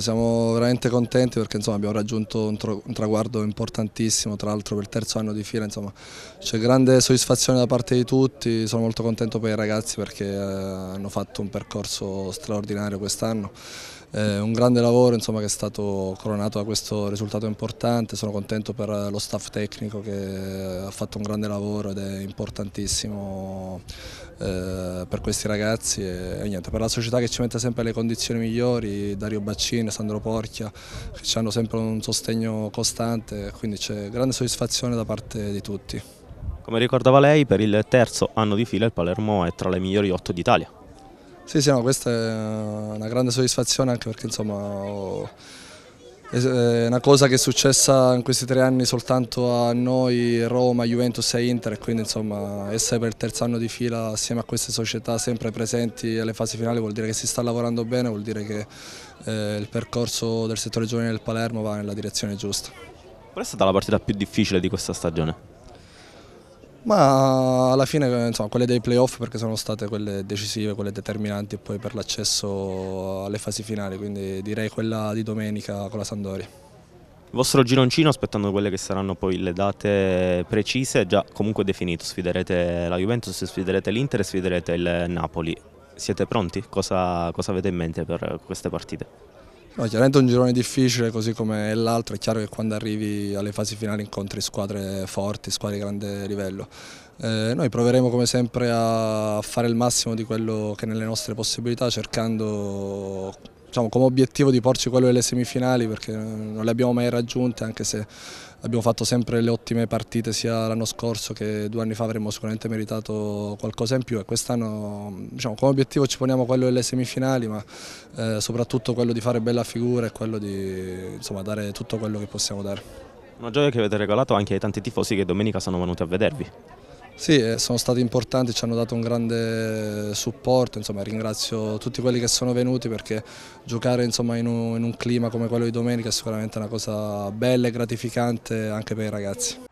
Siamo veramente contenti perché insomma, abbiamo raggiunto un, un, traguardo importantissimo, tra l'altro per il terzo anno di fila c'è grande soddisfazione da parte di tutti, sono molto contento per i ragazzi perché eh, hanno fatto un percorso straordinario quest'anno, eh, un grande lavoro insomma, che è stato coronato da questo risultato importante, sono contento per lo staff tecnico che ha fatto un grande lavoro ed è importantissimo eh, per questi ragazzi e, e niente, per la società che ci mette sempre le condizioni migliori, Dario Baccini, Sandro Porchia, che ci hanno sempre un sostegno costante, quindi c'è grande soddisfazione da parte di tutti. Come ricordava lei, per il terzo anno di fila il Palermo è tra le migliori otto d'Italia. Sì, sì no, questa è una grande soddisfazione anche perché insomma... Ho è eh, una cosa che è successa in questi tre anni soltanto a noi, Roma, Juventus e Inter e quindi insomma essere per il terzo anno di fila assieme a queste società sempre presenti alle fasi finali vuol dire che si sta lavorando bene, vuol dire che eh, il percorso del settore giovanile del Palermo va nella direzione giusta. Qual è stata la partita più difficile di questa stagione? Ma alla fine insomma, quelle dei playoff perché sono state quelle decisive, quelle determinanti poi per l'accesso alle fasi finali, quindi direi quella di domenica con la Sandori. Il vostro gironcino, aspettando quelle che saranno poi le date precise, è già comunque definito, sfiderete la Juventus, sfiderete l'Inter e sfiderete il Napoli. Siete pronti? Cosa, cosa avete in mente per queste partite? No, chiaramente un girone difficile così come l'altro, è chiaro che quando arrivi alle fasi finali incontri squadre forti, squadre di grande livello. Eh, noi proveremo come sempre a fare il massimo di quello che è nelle nostre possibilità cercando diciamo, come obiettivo di porci quello delle semifinali perché non le abbiamo mai raggiunte anche se abbiamo fatto sempre le ottime partite sia l'anno scorso che due anni fa avremmo sicuramente meritato qualcosa in più e quest'anno diciamo, come obiettivo ci poniamo quello delle semifinali ma eh, soprattutto quello di fare bella figura e quello di insomma, dare tutto quello che possiamo dare. Una gioia che avete regalato anche ai tanti tifosi che domenica sono venuti a vedervi. Sì, eh, sono stati importanti, ci hanno dato un grande supporto, insomma, ringrazio tutti quelli che sono venuti perché giocare insomma, in, un, in un clima come quello di domenica è sicuramente una cosa bella e gratificante anche per i ragazzi.